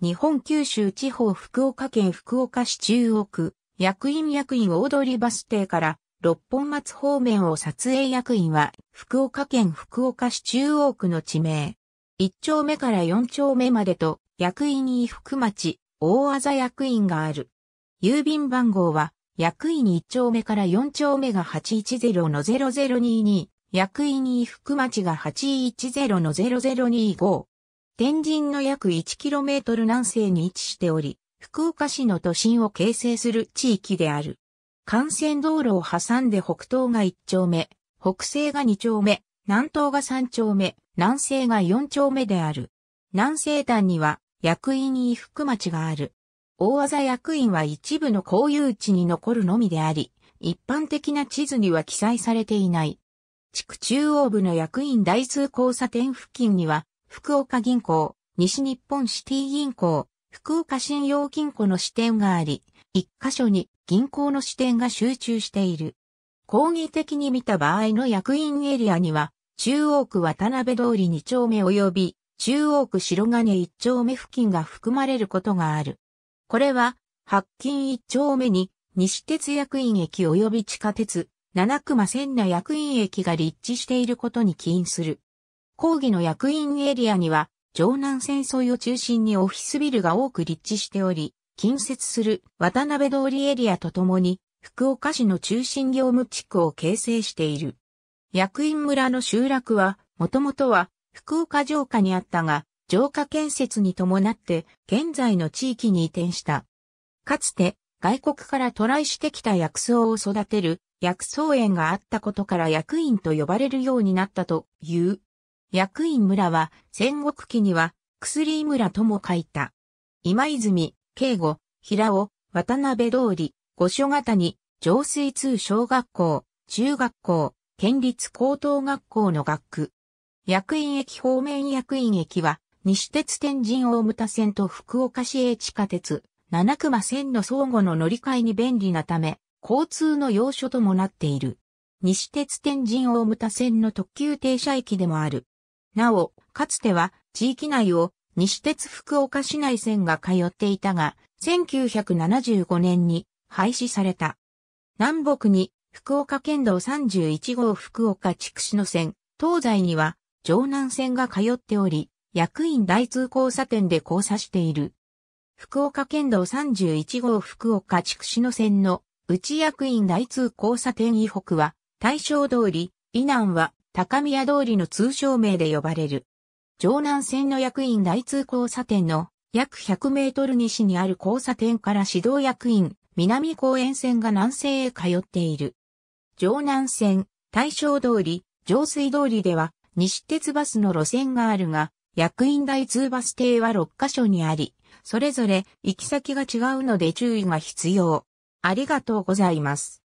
日本九州地方福岡県福岡市中央区、役員役員大通バス停から六本松方面を撮影役員は福岡県福岡市中央区の地名。一丁目から四丁目までと役員に福町、大あざ役員がある。郵便番号は役員一丁目から四丁目が810-0022、役員に福町が810-0025。天神の約 1km 南西に位置しており、福岡市の都心を形成する地域である。幹線道路を挟んで北東が1丁目、北西が2丁目、南東が3丁目、南西が4丁目である。南西端には役員伊福町がある。大技役員は一部の公有地に残るのみであり、一般的な地図には記載されていない。地区中央部の役員大通交差点付近には、福岡銀行、西日本シティ銀行、福岡信用金庫の支店があり、一箇所に銀行の支店が集中している。抗議的に見た場合の役員エリアには、中央区渡辺通り2丁目及び、中央区白金1丁目付近が含まれることがある。これは、白金1丁目に、西鉄役員駅及び地下鉄、七熊千奈役員駅が立地していることに起因する。講義の役員エリアには、城南戦争を中心にオフィスビルが多く立地しており、近接する渡辺通りエリアとともに、福岡市の中心業務地区を形成している。役員村の集落は、もともとは福岡城下にあったが、城下建設に伴って現在の地域に移転した。かつて外国から渡来してきた薬草を育てる薬草園があったことから役員と呼ばれるようになったという。役員村は戦国期には薬井村とも書いた。今泉、慶吾、平尾、渡辺通り、五所型に、上水通小学校、中学校、県立高等学校の学区。役員駅方面役員駅は、西鉄天神大牟田線と福岡市営地下鉄、七熊線の相互の乗り換えに便利なため、交通の要所ともなっている。西鉄天神大牟田線の特急停車駅でもある。なお、かつては地域内を西鉄福岡市内線が通っていたが、1975年に廃止された。南北に福岡県道31号福岡筑紫野線、東西には城南線が通っており、役員大通交差点で交差している。福岡県道31号福岡筑紫野線の内役員大通交差点以北は大正通り、以南は高宮通りの通称名で呼ばれる。城南線の役員大通交差点の約100メートル西にある交差点から指導役員南公園線が南西へ通っている。城南線、大正通り、上水通りでは西鉄バスの路線があるが、役員台通バス停は6カ所にあり、それぞれ行き先が違うので注意が必要。ありがとうございます。